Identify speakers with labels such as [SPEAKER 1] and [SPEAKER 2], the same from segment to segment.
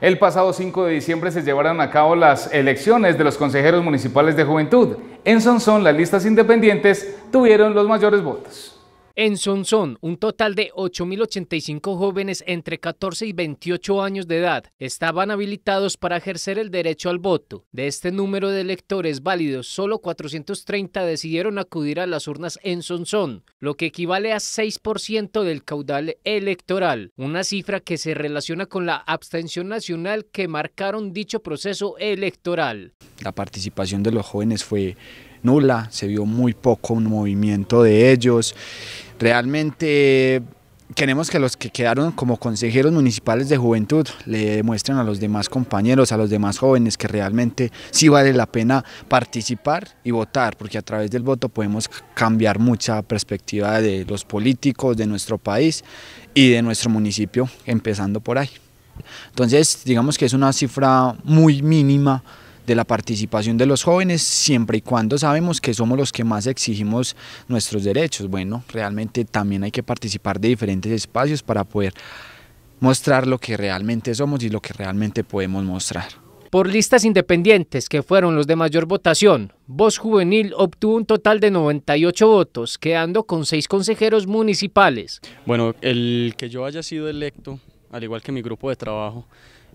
[SPEAKER 1] El pasado 5 de diciembre se llevaron a cabo las elecciones de los consejeros municipales de juventud. En Sonsón, las listas independientes tuvieron los mayores votos. En Sonsón, un total de 8.085 jóvenes entre 14 y 28 años de edad estaban habilitados para ejercer el derecho al voto. De este número de electores válidos, solo 430 decidieron acudir a las urnas en Sonsón, lo que equivale a 6% del caudal electoral, una cifra que se relaciona con la abstención nacional que marcaron dicho proceso electoral.
[SPEAKER 2] La participación de los jóvenes fue nula, se vio muy poco un movimiento de ellos. Realmente queremos que los que quedaron como consejeros municipales de juventud le demuestren a los demás compañeros, a los demás jóvenes que realmente sí vale la pena participar y votar, porque a través del voto podemos cambiar mucha perspectiva de los políticos, de nuestro país y de nuestro municipio, empezando por ahí. Entonces, digamos que es una cifra muy mínima de la participación de los jóvenes, siempre y cuando sabemos que somos los que más exigimos nuestros derechos. Bueno, realmente también hay que participar de diferentes espacios para poder mostrar lo que realmente somos y lo que realmente podemos mostrar.
[SPEAKER 1] Por listas independientes, que fueron los de mayor votación, Voz Juvenil obtuvo un total de 98 votos, quedando con seis consejeros municipales.
[SPEAKER 3] Bueno, el que yo haya sido electo, al igual que mi grupo de trabajo,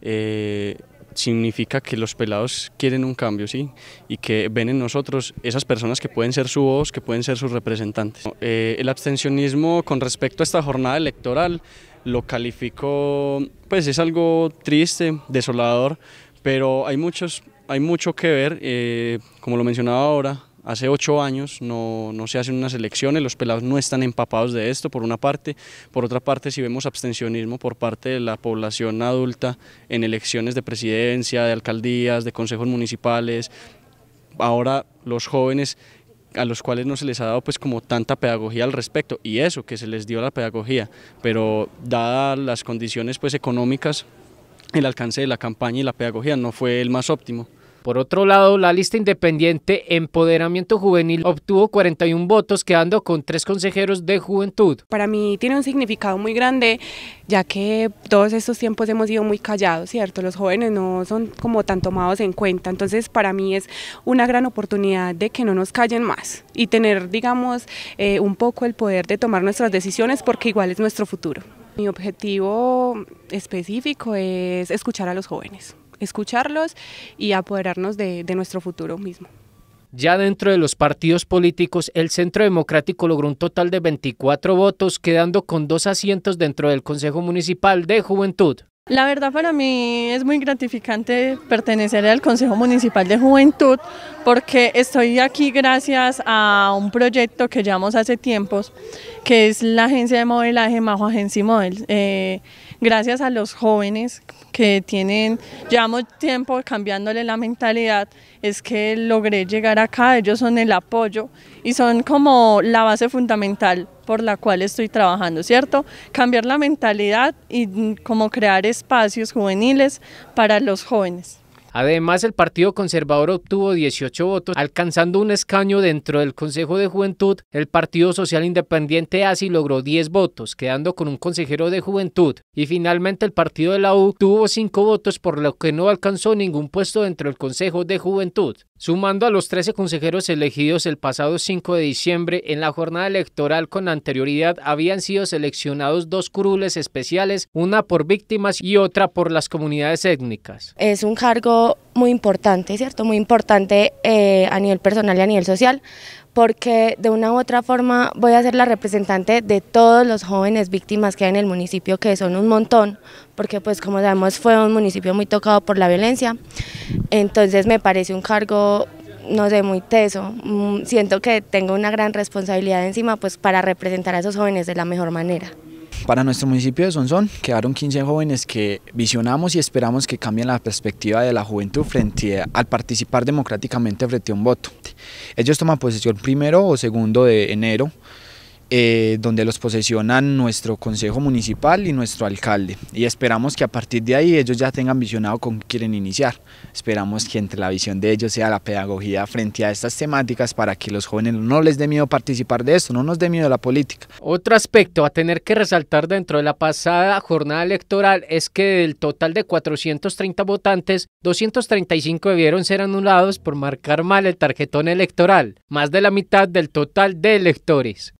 [SPEAKER 3] eh, significa que los pelados quieren un cambio, ¿sí? Y que ven en nosotros esas personas que pueden ser su voz, que pueden ser sus representantes. Eh, el abstencionismo con respecto a esta jornada electoral lo calificó pues es algo triste, desolador, pero hay, muchos, hay mucho que ver, eh, como lo mencionaba ahora, Hace ocho años no, se hacen unas elecciones, los pelados no están empapados de esto, por una parte. Por otra parte, si vemos abstencionismo por parte de la población adulta en elecciones de presidencia, de alcaldías, de consejos municipales, ahora los jóvenes a los cuales no se les ha dado pues como tanta pedagogía al respecto y eso que se les dio la pedagogía pero dadas las condiciones pues económicas el
[SPEAKER 1] alcance de la campaña y la pedagogía no fue el más óptimo por otro lado, la lista independiente Empoderamiento Juvenil obtuvo 41 votos, quedando con tres consejeros de juventud.
[SPEAKER 4] Para mí tiene un significado muy grande, ya que todos estos tiempos hemos ido muy callados, ¿cierto? Los jóvenes no son como tan tomados en cuenta, entonces para mí es una gran oportunidad de que no nos callen más y tener, digamos, eh, un poco el poder de tomar nuestras decisiones porque igual es nuestro futuro. Mi objetivo específico es escuchar a los jóvenes escucharlos y apoderarnos de, nuestro futuro mismo.
[SPEAKER 1] Ya dentro de los partidos políticos, el Centro Democrático logró un total de 24 votos, quedando con dos asientos dentro del Consejo Municipal de Juventud.
[SPEAKER 4] La verdad para mí es muy gratificante pertenecer al Consejo Municipal de Juventud porque estoy aquí gracias a un proyecto que llevamos hace tiempos que es la agencia de modelaje Majo Agency Model. Eh, gracias a los jóvenes que tienen, llevamos tiempo cambiándole la mentalidad, es que logré llegar acá, ellos son el apoyo y son como la base fundamental por la cual estoy trabajando, ¿cierto? Cambiar la mentalidad y mm, como crear espacios juveniles para los jóvenes.
[SPEAKER 1] Además, el Partido Conservador obtuvo 18 votos, alcanzando un escaño dentro del Consejo de Juventud. El Partido Social Independiente ASI logró 10 votos, quedando con un consejero de Juventud. Y finalmente, el Partido de la U tuvo 5 votos, por lo que no alcanzó ningún puesto dentro del Consejo de Juventud sumando a los 13 consejeros elegidos el pasado 5 de diciembre en la jornada electoral con anterioridad, habían sido seleccionados dos curules especiales, una por víctimas y otra por las comunidades étnicas.
[SPEAKER 4] Es un cargo muy importante, ¿cierto? Muy importante eh, a nivel personal y a nivel social, porque de una u otra forma voy a ser la representante de todos los jóvenes víctimas que hay en el municipio, que son un montón, porque pues como sabemos fue un municipio muy tocado por la violencia, entonces me parece un cargo, no sé, muy teso, mm, siento que tengo una gran responsabilidad encima pues para representar a esos jóvenes de la mejor manera.
[SPEAKER 2] Para nuestro municipio de Sonsón quedaron 15 jóvenes que visionamos y esperamos que cambien la perspectiva de la juventud frente al participar democráticamente frente a un voto. Ellos toman posesión primero o segundo de enero eh, donde los posesionan nuestro Consejo Municipal y nuestro alcalde. Y esperamos que a partir de ahí ellos ya tengan visionado con qué quieren iniciar. Esperamos que entre la visión de ellos sea la pedagogía frente a estas temáticas para que los jóvenes no les dé miedo participar de esto, no nos dé miedo la política.
[SPEAKER 1] Otro aspecto a tener que resaltar dentro de la pasada jornada electoral es que del total de 430 votantes, 235 debieron ser anulados por marcar mal el tarjetón electoral, más de la mitad del total de electores.